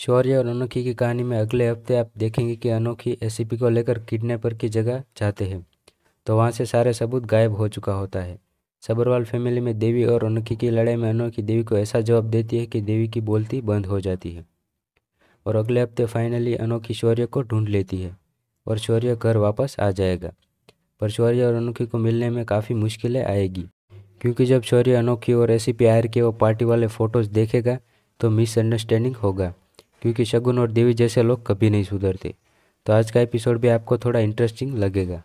शौर्य और अनोखी की कहानी में अगले हफ्ते आप देखेंगे कि अनोखी एसीपी को लेकर किडनेपर की जगह जाते हैं तो वहाँ से सारे सबूत गायब हो चुका होता है सबरवाल फैमिली में देवी और अनोखी की लड़ाई में अनोखी देवी को ऐसा जवाब देती है कि देवी की बोलती बंद हो जाती है और अगले हफ्ते फाइनली अनोखी शौर्य को ढूंढ लेती है और शौर्य घर वापस आ जाएगा पर शौर्य और अनोखी को मिलने में काफ़ी मुश्किलें आएगी क्योंकि जब शौर्य अनोखी और ऐसी प्यार के वो पार्टी वाले फ़ोटोज़ देखेगा तो मिसअंडरस्टैंडिंग होगा क्योंकि शगुन और देवी जैसे लोग कभी नहीं सुधरते तो आज का एपिसोड भी आपको थोड़ा इंटरेस्टिंग लगेगा